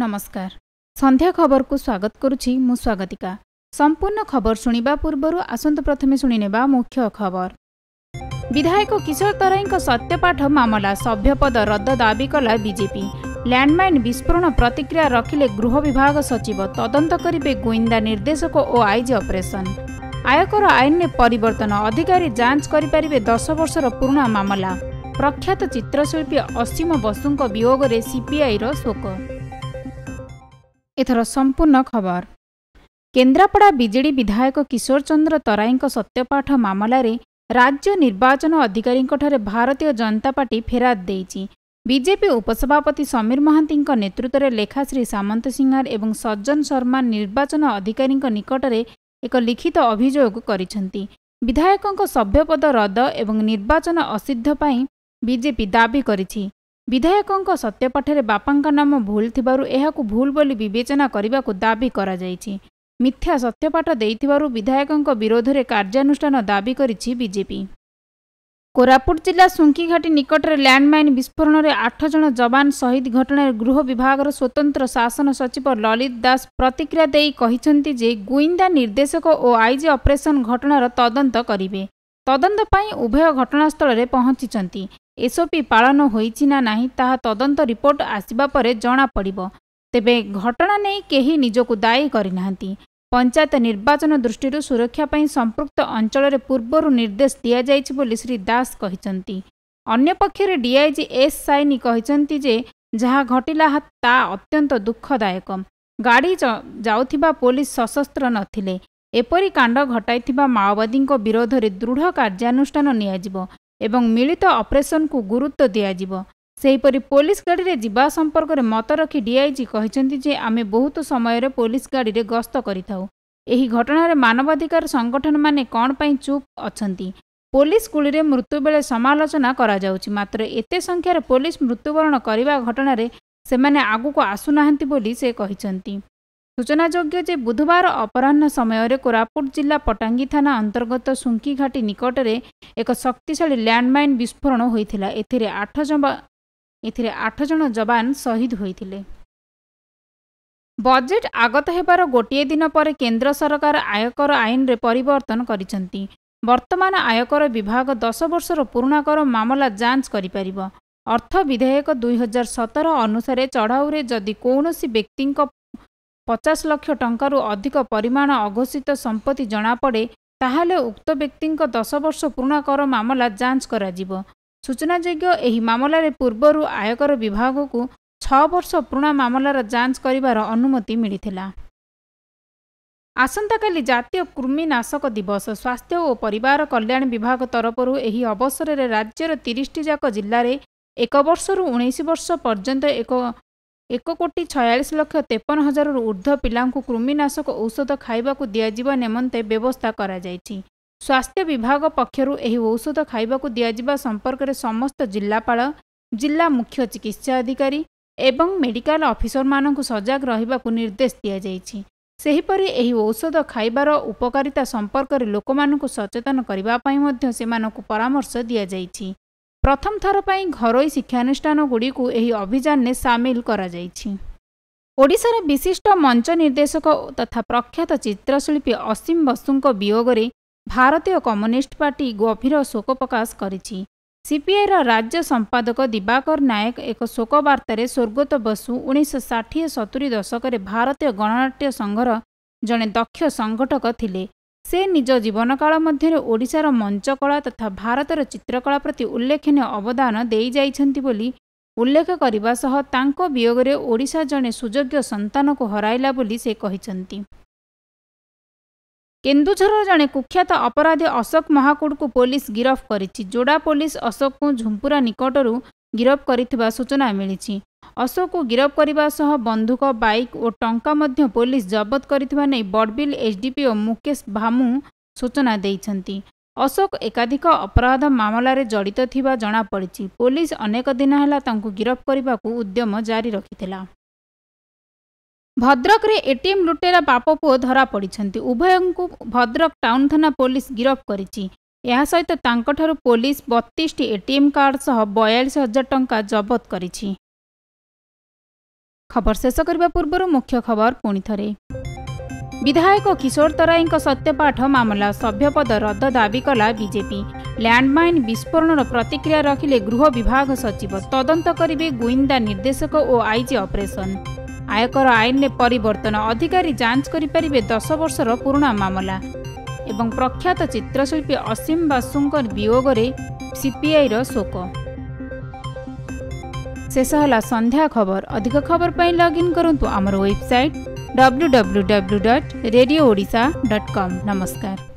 ନମସ୍କାର ସନ୍ଧ୍ୟା ଖବରକୁ ସ୍ୱାଗତ କରୁଛି ମୁଁ ସ୍ୱାଗତିକା ସମ୍ପୂର୍ଣ୍ଣ ଖବର ଶୁଣିବା ପୂର୍ବରୁ ଆସନ୍ତୁ ପ୍ରଥମେ ଶୁଣିନେବା ମୁଖ୍ୟ ଖବର ବିଧାୟକ କିଶୋର ତରାଇଙ୍କ ସତ୍ୟପାଠ ମାମଲା ସଭ୍ୟ ପଦ ରଦ୍ଦ ଦାବି କଲା ବିଜେପି ଲ୍ୟାଣ୍ଡମାଇନ୍ ବିସ୍ଫୋରଣ ପ୍ରତିକ୍ରିୟା ରଖିଲେ ଗୃହ ବିଭାଗ ସଚିବ ତଦନ୍ତ କରିବେ ଗୁଇନ୍ଦା ନିର୍ଦ୍ଦେଶକ ଓ ଆଇଜି ଅପରେସନ୍ ଆୟକର ଆଇନରେ ପରିବର୍ତ୍ତନ ଅଧିକାରୀ ଯାଞ୍ଚ କରିପାରିବେ ଦଶ ବର୍ଷର ପୁରୁଣା ମାମଲା ପ୍ରଖ୍ୟାତ ଚିତ୍ରଶିଳ୍ପୀ ଅସୀମ ବସୁଙ୍କ ବିୟୋଗରେ ସିପିଆଇର ଶୋକ ଏଥର ସମ୍ପୂର୍ଣ୍ଣ ଖବର କେନ୍ଦ୍ରାପଡ଼ା ବିଜେଡି ବିଧାୟକ କିଶୋର ଚନ୍ଦ୍ର ତରାଇଙ୍କ ସତ୍ୟପାଠ ମାମଲାରେ ରାଜ୍ୟ ନିର୍ବାଚନ ଅଧିକାରୀଙ୍କଠାରେ ଭାରତୀୟ ଜନତା ପାର୍ଟି ଫେରାଦ ଦେଇଛି ବିଜେପି ଉପସଭାପତି ସମୀର ମହାନ୍ତିଙ୍କ ନେତୃତ୍ୱରେ ଲେଖା ଶ୍ରୀ ସାମନ୍ତ ସିଂହାର ଏବଂ ସଜ୍ଜନ ଶର୍ମା ନିର୍ବାଚନ ଅଧିକାରୀଙ୍କ ନିକଟରେ ଏକ ଲିଖିତ ଅଭିଯୋଗ କରିଛନ୍ତି ବିଧାୟକଙ୍କ ସଭ୍ୟପଦ ରଦ ଏବଂ ନିର୍ବାଚନ ଅସିଦ୍ଧ ପାଇଁ ବିଜେପି ଦାବି କରିଛି ବିଧାୟକଙ୍କ ସତ୍ୟପାଠରେ ବାପାଙ୍କ ନାମ ଭୁଲ ଥିବାରୁ ଏହାକୁ ଭୁଲ ବୋଲି ବିବେଚନା କରିବାକୁ ଦାବି କରାଯାଇଛି ମିଥ୍ୟା ସତ୍ୟପାଠ ଦେଇଥିବାରୁ ବିଧାୟକଙ୍କ ବିରୋଧରେ କାର୍ଯ୍ୟାନୁଷ୍ଠାନ ଦାବି କରିଛି ବିଜେପି କୋରାପୁଟ ଜିଲ୍ଲା ସୁଙ୍କିଘାଟି ନିକଟରେ ଲ୍ୟାଣ୍ଡମାଇନ୍ ବିସ୍ଫୋରଣରେ ଆଠ ଜଣ ଯବାନ ଶହୀଦ ଘଟଣାରେ ଗୃହ ବିଭାଗର ସ୍ୱତନ୍ତ୍ର ଶାସନ ସଚିବ ଲଲିତ ଦାସ ପ୍ରତିକ୍ରିୟା ଦେଇ କହିଛନ୍ତି ଯେ ଗୁଇନ୍ଦା ନିର୍ଦ୍ଦେଶକ ଓ ଆଇଜି ଅପରେସନ୍ ଘଟଣାର ତଦନ୍ତ କରିବେ ତଦନ୍ତ ପାଇଁ ଉଭୟ ଘଟଣାସ୍ଥଳରେ ପହଞ୍ଚିଛନ୍ତି ଏସ୍ଓପି ପାଳନ ହୋଇଛି ନା ନାହିଁ ତାହା ତଦନ୍ତ ରିପୋର୍ଟ ଆସିବା ପରେ ଜଣାପଡ଼ିବ ତେବେ ଘଟଣା ନେଇ କେହି ନିଜକୁ ଦାୟୀ କରିନାହାନ୍ତି ପଞ୍ଚାୟତ ନିର୍ବାଚନ ଦୃଷ୍ଟିରୁ ସୁରକ୍ଷା ପାଇଁ ସମ୍ପୃକ୍ତ ଅଞ୍ଚଳରେ ପୂର୍ବରୁ ନିର୍ଦ୍ଦେଶ ଦିଆଯାଇଛି ବୋଲି ଶ୍ରୀ ଦାସ କହିଛନ୍ତି ଅନ୍ୟପକ୍ଷରେ ଡିଆଇଜି ଏସ୍ ସାଇନି କହିଛନ୍ତି ଯେ ଯାହା ଘଟିଲା ତା ଅତ୍ୟନ୍ତ ଦୁଃଖଦାୟକ ଗାଡ଼ି ଯାଉଥିବା ପୋଲିସ ସଶସ୍ତ୍ର ନଥିଲେ ଏପରି କାଣ୍ଡ ଘଟାଇଥିବା ମାଓବାଦୀଙ୍କ ବିରୋଧରେ ଦୃଢ଼ କାର୍ଯ୍ୟାନୁଷ୍ଠାନ ନିଆଯିବ ଏବଂ ମିଳିତ ଅପରେସନକୁ ଗୁରୁତ୍ୱ ଦିଆଯିବ ସେହିପରି ପୋଲିସ ଗାଡ଼ିରେ ଯିବା ସମ୍ପର୍କରେ ମତ ରଖି ଡିଆଇଜି କହିଛନ୍ତି ଯେ ଆମେ ବହୁତ ସମୟରେ ପୋଲିସ ଗାଡ଼ିରେ ଗସ୍ତ କରିଥାଉ ଏହି ଘଟଣାରେ ମାନବାଧିକାର ସଂଗଠନମାନେ କ'ଣ ପାଇଁ ଚୁପ୍ ଅଛନ୍ତି ପୋଲିସ କୁଳିରେ ମୃତ୍ୟୁବେଳେ ସମାଲୋଚନା କରାଯାଉଛି ମାତ୍ର ଏତେ ସଂଖ୍ୟାରେ ପୋଲିସ ମୃତ୍ୟୁବରଣ କରିବା ଘଟଣାରେ ସେମାନେ ଆଗକୁ ଆସୁନାହାନ୍ତି ବୋଲି ସେ କହିଛନ୍ତି ସୂଚନାଯୋଗ୍ୟ ଯେ ବୁଧବାର ଅପରାହ୍ନ ସମୟରେ କୋରାପୁଟ ଜିଲ୍ଲା ପଟାଙ୍ଗୀ ଥାନା ଅନ୍ତର୍ଗତ ସୁଙ୍କିଘାଟି ନିକଟରେ ଏକ ଶକ୍ତିଶାଳୀ ଲ୍ୟାଣ୍ଡମାଇନ୍ ବିସ୍ଫୋରଣ ହୋଇଥିଲା ଏଥିରେ ଆଠ ଏଥିରେ ଆଠ ଜଣ ଯବାନ ଶହୀଦ ହୋଇଥିଲେ ବଜେଟ୍ ଆଗତ ହେବାର ଗୋଟିଏ ଦିନ ପରେ କେନ୍ଦ୍ର ସରକାର ଆୟକର ଆଇନରେ ପରିବର୍ତ୍ତନ କରିଛନ୍ତି ବର୍ତ୍ତମାନ ଆୟକର ବିଭାଗ ଦଶ ବର୍ଷର ପୁରୁଣାକର ମାମଲା ଯାଞ୍ଚ କରିପାରିବ ଅର୍ଥ ବିଧେୟକ ଦୁଇହଜାର ସତର ଅନୁସାରେ ଚଢ଼ାଉରେ ଯଦି କୌଣସି ବ୍ୟକ୍ତିଙ୍କ ପଚାଶ ଲକ୍ଷ ଟଙ୍କାରୁ ଅଧିକ ପରିମାଣ ଅଘୋଷିତ ସମ୍ପତ୍ତି ଜଣାପଡ଼େ ତାହେଲେ ଉକ୍ତ ବ୍ୟକ୍ତିଙ୍କ ଦଶ ବର୍ଷ ପୁରୁଣା କର ମାମଲା ଯାଞ୍ଚ କରାଯିବ ସୂଚନାଯୋଗ୍ୟ ଏହି ମାମଲାରେ ପୂର୍ବରୁ ଆୟକର ବିଭାଗକୁ ଛଅ ବର୍ଷ ପୁରୁଣା ମାମଲାର ଯାଞ୍ଚ କରିବାର ଅନୁମତି ମିଳିଥିଲା ଆସନ୍ତାକାଲି ଜାତୀୟ କୃମି ନାଶକ ଦିବସ ସ୍ୱାସ୍ଥ୍ୟ ଓ ପରିବାର କଲ୍ୟାଣ ବିଭାଗ ତରଫରୁ ଏହି ଅବସରରେ ରାଜ୍ୟର ତିରିଶଟି ଯାକ ଜିଲ୍ଲାରେ ଏକ ବର୍ଷରୁ ଉଣେଇଶ ବର୍ଷ ପର୍ଯ୍ୟନ୍ତ ଏକ ଏକ କୋଟି ଛୟାଳିଶ ଲକ୍ଷ ତେପନ ହଜାରରୁ ଉର୍ଦ୍ଧ୍ୱ ପିଲାଙ୍କୁ କୃମିନାଶକ ଔଷଧ ଖାଇବାକୁ ଦିଆଯିବା ନିମନ୍ତେ ବ୍ୟବସ୍ଥା କରାଯାଇଛି ସ୍ୱାସ୍ଥ୍ୟ ବିଭାଗ ପକ୍ଷରୁ ଏହି ଔଷଧ ଖାଇବାକୁ ଦିଆଯିବା ସମ୍ପର୍କରେ ସମସ୍ତ ଜିଲ୍ଲାପାଳ ଜିଲ୍ଲା ମୁଖ୍ୟ ଚିକିତ୍ସା ଅଧିକାରୀ ଏବଂ ମେଡିକାଲ ଅଫିସରମାନଙ୍କୁ ସଜାଗ ରହିବାକୁ ନିର୍ଦ୍ଦେଶ ଦିଆଯାଇଛି ସେହିପରି ଏହି ଔଷଧ ଖାଇବାର ଉପକାରିତା ସମ୍ପର୍କରେ ଲୋକମାନଙ୍କୁ ସଚେତନ କରିବା ପାଇଁ ମଧ୍ୟ ସେମାନଙ୍କୁ ପରାମର୍ଶ ଦିଆଯାଇଛି ପ୍ରଥମ ଥର ପାଇଁ ଘରୋଇ ଶିକ୍ଷାନୁଷ୍ଠାନଗୁଡ଼ିକୁ ଏହି ଅଭିଯାନରେ ସାମିଲ କରାଯାଇଛି ଓଡ଼ିଶାର ବିଶିଷ୍ଟ ମଞ୍ଚ ନିର୍ଦ୍ଦେଶକ ତଥା ପ୍ରଖ୍ୟାତ ଚିତ୍ରଶିଳ୍ପୀ ଅସୀମ ବସୁଙ୍କ ବିୟୋଗରେ ଭାରତୀୟ କମ୍ୟୁନିଷ୍ଟ ପାର୍ଟି ଗଭୀର ଶୋକ ପ୍ରକାଶ କରିଛି ସିପିଆଇର ରାଜ୍ୟ ସମ୍ପାଦକ ଦିବାକର ନାୟକ ଏକ ଶୋକବାର୍ତ୍ତାରେ ସ୍ୱର୍ଗତ ବସୁ ଉଣେଇଶହ ଷାଠିଏ ସତୁରୀ ଦଶକରେ ଭାରତୀୟ ଗଣନାଟ୍ୟ ସଂଘର ଜଣେ ଦକ୍ଷ ସଂଗଠକ ଥିଲେ ସେ ନିଜ ଜୀବନକାଳ ମଧ୍ୟରେ ଓଡ଼ିଶାର ମଞ୍ଚକଳା ତଥା ଭାରତର ଚିତ୍ରକଳା ପ୍ରତି ଉଲ୍ଲେଖନୀୟ ଅବଦାନ ଦେଇ ଯାଇଛନ୍ତି ବୋଲି ଉଲ୍ଲେଖ କରିବା ସହ ତାଙ୍କ ବିୟୋଗରେ ଓଡ଼ିଶା ଜଣେ ସୁଯୋଗ୍ୟ ସନ୍ତାନକୁ ହରାଇଲା ବୋଲି ସେ କହିଛନ୍ତି କେନ୍ଦୁଝରର ଜଣେ କୁଖ୍ୟାତ ଅପରାଧୀ ଅଶୋକ ମହାକୁଡ଼ଙ୍କୁ ପୋଲିସ ଗିରଫ କରିଛି ଯୋଡ଼ା ପୋଲିସ ଅଶୋକଙ୍କୁ ଝୁମ୍ପୁରା ନିକଟରୁ ଗିରଫ କରିଥିବା ସୂଚନା ମିଳିଛି ଅଶୋକକୁ ଗିରଫ କରିବା ସହ ବନ୍ଧୁକ ବାଇକ୍ ଓ ଟଙ୍କା ମଧ୍ୟ ପୋଲିସ ଜବତ କରିଥିବା ନେଇ ବଡ଼ବିଲ୍ ଏଚ୍ଡିପିଓ ମୁକେଶ ଭାମୁ ସୂଚନା ଦେଇଛନ୍ତି ଅଶୋକ ଏକାଧିକ ଅପରାଧ ମାମଲାରେ ଜଡ଼ିତ ଥିବା ଜଣାପଡ଼ିଛି ପୋଲିସ ଅନେକ ଦିନ ହେଲା ତାଙ୍କୁ ଗିରଫ କରିବାକୁ ଉଦ୍ୟମ ଜାରି ରଖିଥିଲା ଭଦ୍ରକରେ ଏଟିଏମ୍ ଲୁଟେରା ବାପପୁଅ ଧରାପଡ଼ିଛନ୍ତି ଉଭୟଙ୍କୁ ଭଦ୍ରକ ଟାଉନ୍ ଥାନା ପୋଲିସ ଗିରଫ କରିଛି ଏହା ସହିତ ତାଙ୍କଠାରୁ ପୋଲିସ ବତିଶଟି ଏଟିଏମ୍ କାର୍ଡ ସହ ବୟାଳିଶ ହଜାର ଟଙ୍କା ଜବତ କରିଛି ଖବର ଶେଷ କରିବା ପୂର୍ବରୁ ମୁଖ୍ୟ ଖବର ପୁଣିଥରେ ବିଧାୟକ କିଶୋର ତରାଇଙ୍କ ସତ୍ୟପାଠ ମାମଲା ସଭ୍ୟପଦ ରଦ୍ଦ ଦାବି କଲା ବିଜେପି ଲ୍ୟାଣ୍ଡମାଇନ୍ ବିସ୍ଫୋରଣର ପ୍ରତିକ୍ରିୟା ରଖିଲେ ଗୃହ ବିଭାଗ ସଚିବ ତଦନ୍ତ କରିବେ ଗୁଇନ୍ଦା ନିର୍ଦ୍ଦେଶକ ଓ ଆଇଜି ଅପରେସନ ଆୟକର ଆଇନରେ ପରିବର୍ତ୍ତନ ଅଧିକାରୀ ଯାଞ୍ଚ କରିପାରିବେ ଦଶ ବର୍ଷର ପୁରୁଣା ମାମଲା एवं प्रख्यात चित्रसिल्पी असीम बासुंकर वियोगरे सीपीआई रो शोक शेष हल्ला संध्या खबर अधिक खबर पई लगइन करन्तु हाम्रो वेबसाइट www.radioodisha.com नमस्कार